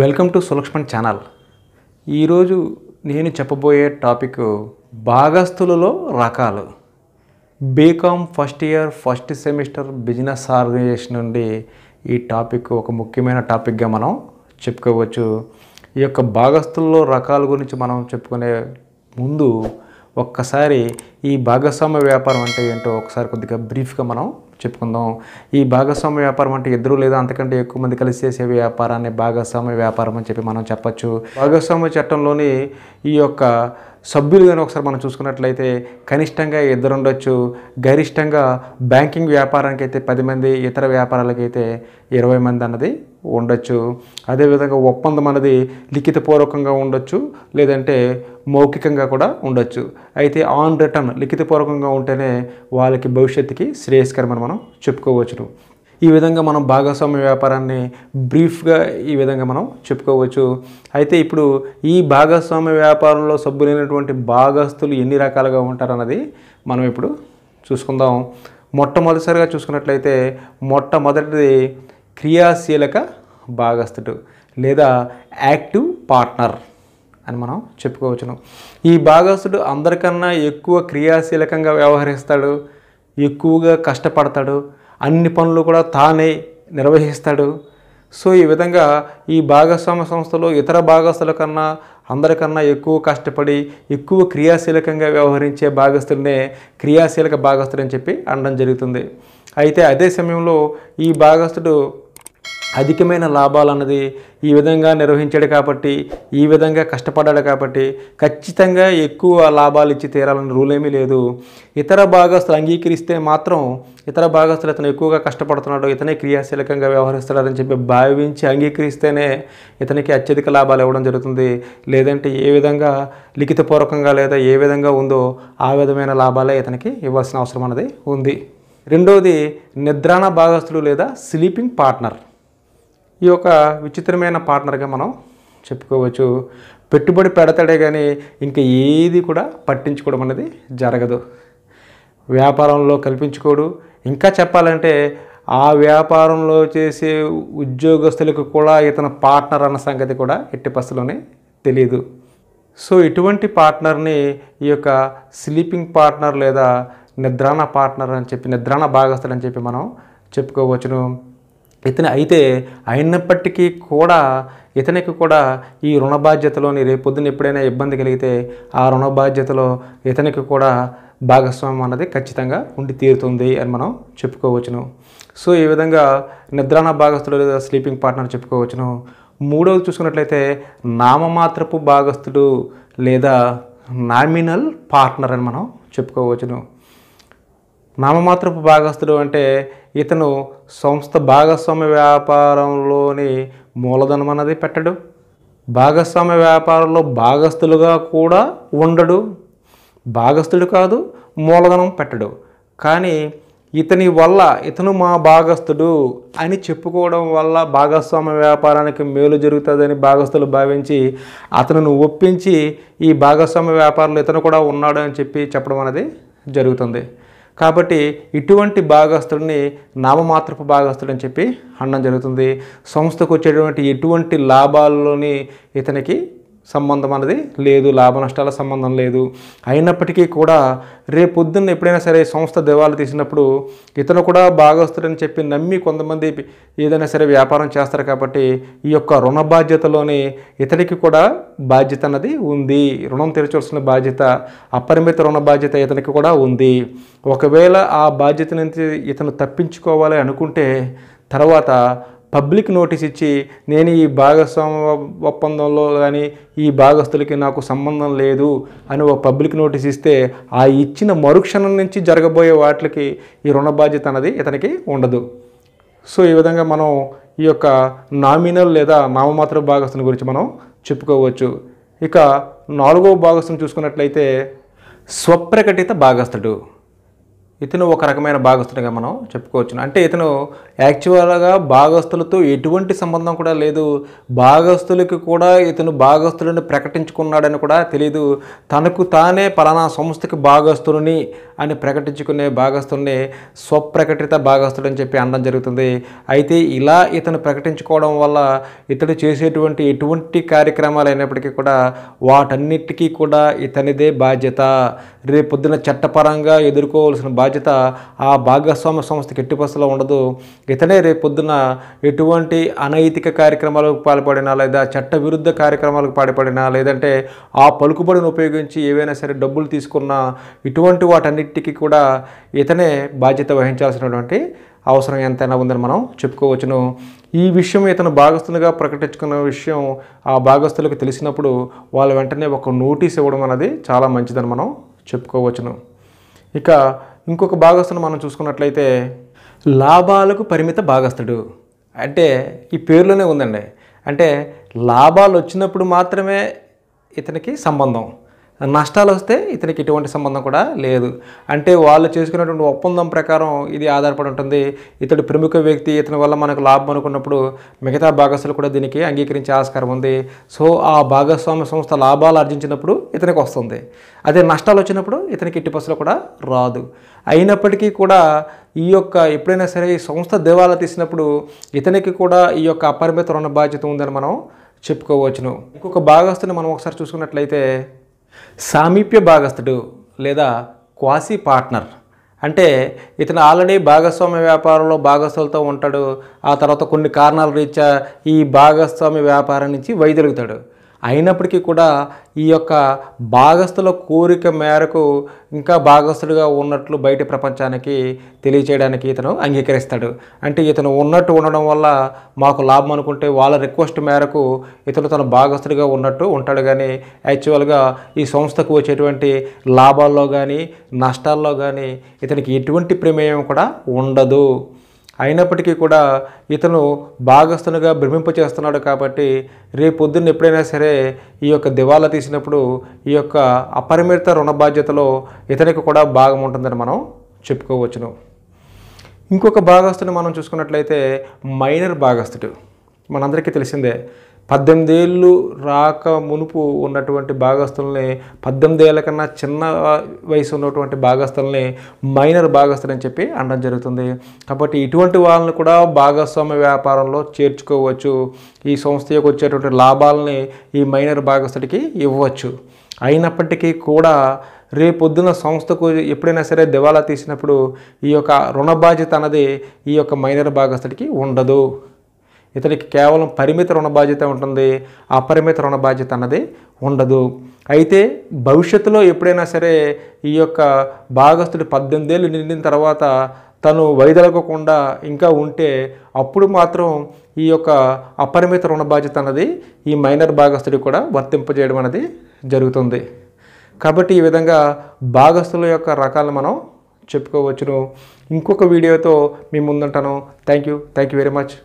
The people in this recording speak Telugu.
వెల్కమ్ టు సులక్ష్మణ్ ఛానల్ ఈరోజు నేను చెప్పబోయే టాపిక్ భాగస్థులలో రకాలు BCom first year first semester business organization నుండి ఈ టాపిక్ ఒక ముఖ్యమైన టాపిక్గా మనం చెప్పుకోవచ్చు ఈ యొక్క భాగస్థుల్లో రకాల గురించి మనం చెప్పుకునే ముందు ఒక్కసారి ఈ భాగస్వామ్య వ్యాపారం అంటే ఏంటో ఒకసారి కొద్దిగా బ్రీఫ్గా మనం చెప్పుకుందాం ఈ భాగస్వామ్య వ్యాపారం అంటే ఇద్దరు లేదా అంతకంటే ఎక్కువ మంది కలిసి చేసే వ్యాపారాన్ని భాగస్వామ్య వ్యాపారం అని చెప్పి మనం చెప్పచ్చు భాగస్వామ్య చట్టంలోని ఈ యొక్క సభ్యులు కానీ ఒకసారి మనం చూసుకున్నట్లయితే కనిష్టంగా ఇద్దరు ఉండొచ్చు గరిష్టంగా బ్యాంకింగ్ వ్యాపారానికి అయితే పది మంది ఇతర వ్యాపారాలకైతే ఇరవై మంది అన్నది ఉండొచ్చు అదేవిధంగా ఒప్పందం అన్నది లిఖితపూర్వకంగా ఉండొచ్చు లేదంటే మౌఖికంగా కూడా ఉండొచ్చు అయితే ఆన్ రిటర్న్ లిఖితపూర్వకంగా ఉంటేనే వాళ్ళకి భవిష్యత్తుకి శ్రేయస్కరమని మనం చెప్పుకోవచ్చును ఈ విధంగా మనం భాగస్వామ్య వ్యాపారాన్ని బ్రీఫ్గా ఈ విధంగా మనం చెప్పుకోవచ్చు అయితే ఇప్పుడు ఈ భాగస్వామ్య వ్యాపారంలో సభ్యులైనటువంటి భాగస్తులు ఎన్ని రకాలుగా ఉంటారన్నది మనం ఇప్పుడు చూసుకుందాం మొట్టమొదటిసారిగా చూసుకున్నట్లయితే మొట్టమొదటిది క్రియాశీలక భాగస్థుడు లేదా యాక్టివ్ పార్ట్నర్ అని మనం చెప్పుకోవచ్చును ఈ భాగస్తుడు అందరికన్నా ఎక్కువ క్రియాశీలకంగా వ్యవహరిస్తాడు ఎక్కువగా కష్టపడతాడు అన్ని పనులు కూడా తానే నిర్వహిస్తాడు సో ఈ విధంగా ఈ భాగస్వామ్య సంస్థలో ఇతర భాగస్థుల కన్నా అందరికన్నా ఎక్కువ కష్టపడి ఎక్కువ క్రియాశీలకంగా వ్యవహరించే భాగస్థులనే క్రియాశీలక భాగస్థుడు అని చెప్పి అనడం జరుగుతుంది అయితే అదే సమయంలో ఈ భాగస్థుడు అధికమైన లాభాలు అన్నది ఈ విధంగా నిర్వహించాడు కాబట్టి ఈ విధంగా కష్టపడ్డాడు కాబట్టి ఖచ్చితంగా ఎక్కువ లాభాలు ఇచ్చి తీరాలని రూల్ ఏమీ లేదు ఇతర భాగస్తులు అంగీకరిస్తే మాత్రం ఇతర భాగస్తులు ఇతను ఎక్కువగా కష్టపడుతున్నాడు ఇతనే క్రియాశీలకంగా వ్యవహరిస్తాడని చెప్పి భావించి అంగీకరిస్తేనే ఇతనికి అత్యధిక లాభాలు ఇవ్వడం జరుగుతుంది లేదంటే ఏ విధంగా లిఖితపూర్వకంగా లేదా ఏ విధంగా ఉందో ఆ విధమైన లాభాలే ఇతనికి ఇవ్వాల్సిన అవసరం అనేది ఉంది రెండవది నిద్రాణ భాగస్తులు లేదా స్లీపింగ్ పార్ట్నర్ ఈ యొక్క విచిత్రమైన పార్ట్నర్గా మనం చెప్పుకోవచ్చు పెట్టుబడి పెడతాడే కానీ ఇంకా ఏది కూడా పట్టించుకోవడం అనేది జరగదు వ్యాపారంలో కల్పించుకోడు ఇంకా చెప్పాలంటే ఆ వ్యాపారంలో చేసే ఉద్యోగస్తులకు కూడా ఇతను పార్ట్నర్ అన్న సంగతి కూడా ఎట్టి పసులోనే తెలియదు సో ఇటువంటి పార్ట్నర్ని ఈ యొక్క స్లీపింగ్ పార్ట్నర్ లేదా నిద్రాణ పార్ట్నర్ అని చెప్పి నిద్రాణ భాగస్థులు అని చెప్పి మనం చెప్పుకోవచ్చును ఇతని అయితే అయినప్పటికీ కూడా ఇతనికి కూడా ఈ రుణ బాధ్యతలోని రేపొద్దున ఎప్పుడైనా ఇబ్బంది కలిగితే ఆ రుణ బాధ్యతలో ఇతనికి కూడా భాగస్వామ్యం అన్నది ఖచ్చితంగా ఉండి తీరుతుంది అని మనం చెప్పుకోవచ్చును సో ఈ విధంగా నిద్రాణ భాగస్థుడు లేదా స్లీపింగ్ పార్ట్నర్ చెప్పుకోవచ్చును మూడవది చూసుకున్నట్లయితే నామమాత్రపు భాగస్థుడు లేదా నామినల్ పార్ట్నర్ అని మనం చెప్పుకోవచ్చును నామమాత్రపు భాగస్థుడు అంటే ఇతను సంస్థ భాగస్వామ్య వ్యాపారంలోని మూలధనం అన్నది పెట్టడు భాగస్వామ్య వ్యాపారంలో భాగస్థులుగా కూడా ఉండడు భాగస్థుడు కాదు మూలధనం పెట్టడు కానీ ఇతని వల్ల ఇతను మా భాగస్థుడు అని చెప్పుకోవడం వల్ల భాగస్వామ్య వ్యాపారానికి మేలు జరుగుతుందని భాగస్థులు భావించి అతను ఒప్పించి ఈ భాగస్వామ్య వ్యాపారంలో ఇతను కూడా ఉన్నాడు అని చెప్పి చెప్పడం అనేది జరుగుతుంది కాబట్టి ఇటువంటి భాగస్తుడిని నామమాత్రపు భాగస్థుడు అని చెప్పి అనడం జరుగుతుంది సంస్థకు వచ్చేటువంటి ఎటువంటి లాభాల్లోని ఇతనికి సంబంధం అనేది లేదు లాభ నష్టాల సంబంధం లేదు అయినప్పటికీ కూడా రేపొద్దున్న ఎప్పుడైనా సరే సంస్థ దేవాలు తీసినప్పుడు ఇతను కూడా భాగస్తుడని చెప్పి నమ్మి కొంతమంది ఏదైనా సరే వ్యాపారం చేస్తారు కాబట్టి ఈ యొక్క రుణ బాధ్యతలోనే ఇతనికి కూడా బాధ్యత అన్నది ఉంది రుణం తీర్చవలసిన బాధ్యత అపరిమిత రుణ బాధ్యత ఇతనికి కూడా ఉంది ఒకవేళ ఆ బాధ్యత నుంచి ఇతను తప్పించుకోవాలి అనుకుంటే తర్వాత పబ్లిక్ నోటీస్ ఇచ్చి నేను ఈ భాగస్వామ్య ఒప్పందంలో కానీ ఈ భాగస్తులకి నాకు సంబంధం లేదు అని ఒక పబ్లిక్ నోటీస్ ఇస్తే ఆ ఇచ్చిన మరుక్షణం నుంచి జరగబోయే వాటికి ఈ రుణ బాధ్యత అనేది ఇతనికి ఉండదు సో ఈ విధంగా మనం ఈ యొక్క నామినల్ లేదా నామమాత్ర భాగస్తుని గురించి మనం చెప్పుకోవచ్చు ఇక నాలుగవ భాగస్థుని చూసుకున్నట్లయితే స్వప్రకటిత భాగస్థుడు ఇతను ఒక రకమైన భాగస్తునిగా మనం చెప్పుకోవచ్చు అంటే ఇతను యాక్చువల్గా భాగస్తులతో ఎటువంటి సంబంధం కూడా లేదు భాగస్తులకి కూడా ఇతను భాగస్తులను ప్రకటించుకున్నాడని కూడా తెలియదు తనకు తానే పలానా సంస్థకి భాగస్థుని అని ప్రకటించుకునే భాగస్థుని స్వప్రకటిత భాగస్తుడు అని చెప్పి అనడం జరుగుతుంది అయితే ఇలా ఇతను ప్రకటించుకోవడం వల్ల ఇతడు చేసేటువంటి ఎటువంటి కార్యక్రమాలు అయినప్పటికీ కూడా వాటన్నిటికీ కూడా ఇతనిదే బాధ్యత రేపొద్దున చట్టపరంగా ఎదుర్కోవాల్సిన బాధ్యత బాధ్యత ఆ భాగస్వామ్య సంస్థ ఎట్టి ఉండదు ఇతనే రేపొద్దున ఎటువంటి అనైతిక కార్యక్రమాలకు పాల్పడినా లేదా చట్ట విరుద్ధ కార్యక్రమాలకు పాల్పడినా లేదంటే ఆ పలుకుబడిని ఉపయోగించి ఏవైనా సరే డబ్బులు తీసుకున్నా ఇటువంటి వాటన్నిటికీ కూడా ఇతనే బాధ్యత వహించాల్సినటువంటి అవసరం ఎంతైనా ఉందని మనం చెప్పుకోవచ్చును ఈ విషయం ఇతను భాగస్తులుగా ప్రకటించుకున్న విషయం ఆ భాగస్తులకు తెలిసినప్పుడు వాళ్ళు వెంటనే ఒక నోటీస్ ఇవ్వడం అనేది చాలా మంచిదని మనం చెప్పుకోవచ్చును ఇక ఇంకొక భాగస్థుని మనం చూసుకున్నట్లయితే లాభాలకు పరిమిత భాగస్థుడు అంటే ఈ పేరులోనే ఉందండి అంటే లాభాలు వచ్చినప్పుడు మాత్రమే ఇతనికి సంబంధం నష్టాలు వస్తే ఇతనికి ఎటువంటి సంబంధం కూడా లేదు అంటే వాళ్ళు చేసుకున్నటువంటి ఒప్పందం ప్రకారం ఇది ఆధారపడి ఉంటుంది ఇతడు ప్రముఖ వ్యక్తి ఇతని వల్ల మనకు లాభం అనుకున్నప్పుడు మిగతా భాగస్సులు కూడా దీనికి అంగీకరించే ఆస్కారం ఉంది సో ఆ భాగస్వామ్య సంస్థ లాభాలు ఆర్జించినప్పుడు ఇతనికి వస్తుంది అదే నష్టాలు వచ్చినప్పుడు ఇతనికి ఇట్టి పసులు కూడా రాదు అయినప్పటికీ కూడా ఈ యొక్క ఎప్పుడైనా సరే ఈ సంస్థ దేవాలా తీసినప్పుడు ఇతనికి కూడా ఈ యొక్క అపరిమిత రుణ బాధ్యత ఉందని మనం చెప్పుకోవచ్చును ఇంకొక భాగస్తుని మనం ఒకసారి చూసుకున్నట్లయితే సామీప్య భాగస్థుడు లేదా క్వాసీ పార్ట్నర్ అంటే ఇతను ఆల్రెడీ భాగస్వామ్య వ్యాపారంలో భాగస్వాలతో ఉంటాడు ఆ తర్వాత కొన్ని కారణాల రీత్యా ఈ భాగస్వామ్య వ్యాపారం నుంచి వైదొలుగుతాడు అయినప్పటికీ కూడా ఈ యొక్క భాగస్థుల కోరిక మేరకు ఇంకా భాగస్థుడిగా ఉన్నట్లు బయట ప్రపంచానికి తెలియచేయడానికి ఇతను అంగీకరిస్తాడు అంటే ఇతను ఉన్నట్టు ఉండడం వల్ల మాకు లాభం అనుకుంటే వాళ్ళ రిక్వెస్ట్ మేరకు ఇతను తన భాగస్థుడిగా ఉన్నట్టు ఉంటాడు కానీ యాక్చువల్గా ఈ సంస్థకు వచ్చేటువంటి లాభాల్లో కానీ నష్టాల్లో కానీ ఇతనికి ఎటువంటి ప్రమేయం కూడా ఉండదు అయినప్పటికీ కూడా ఇతను భాగస్థునిగా భ్రమింపచేస్తున్నాడు కాబట్టి పొద్దున్న ఎప్పుడైనా సరే ఈ యొక్క దివాలా తీసినప్పుడు ఈ యొక్క అపరిమిత రుణ బాధ్యతలో ఇతనికి కూడా భాగం ఉంటుందని మనం చెప్పుకోవచ్చును ఇంకొక భాగస్థుని మనం చూసుకున్నట్లయితే మైనర్ భాగస్థుడు మనందరికీ తెలిసిందే పద్దెనిమిది ఏళ్ళు రాక మునుపు ఉన్నటువంటి భాగస్తుల్ని పద్దెనిమిది ఏళ్ళ కన్నా చిన్న వయసు ఉన్నటువంటి భాగస్తుల్ని మైనర్ భాగస్తులు అని చెప్పి అనడం జరుగుతుంది కాబట్టి ఇటువంటి వాళ్ళని కూడా భాగస్వామ్య వ్యాపారంలో చేర్చుకోవచ్చు ఈ సంస్థ యొక్క వచ్చేటువంటి లాభాలని ఈ మైనర్ భాగస్తుడికి ఇవ్వచ్చు అయినప్పటికీ కూడా రేపొద్దున సంస్థకు ఎప్పుడైనా సరే దివాలా తీసినప్పుడు ఈ యొక్క రుణ బాధ్యత అన్నది ఈ యొక్క మైనర్ భాగస్తుడికి ఉండదు ఇతనికి కేవలం పరిమిత రుణ బాధ్యత ఉంటుంది అపరిమిత రుణ బాధ్యత అన్నది ఉండదు అయితే భవిష్యత్తులో ఎప్పుడైనా సరే ఈ యొక్క పద్దెనిమిది పద్దెనిమిదేళ్ళు నిండిన తర్వాత తను వైదొలగకుండా ఇంకా ఉంటే అప్పుడు మాత్రం ఈ యొక్క అపరిమిత రుణ బాధ్యత అన్నది ఈ మైనర్ భాగస్థుడికి కూడా వర్తింపజేయడం అనేది జరుగుతుంది కాబట్టి ఈ విధంగా భాగస్థుల యొక్క రకాలను మనం చెప్పుకోవచ్చును ఇంకొక వీడియోతో మీ ముందుంటాను thank you thank you very much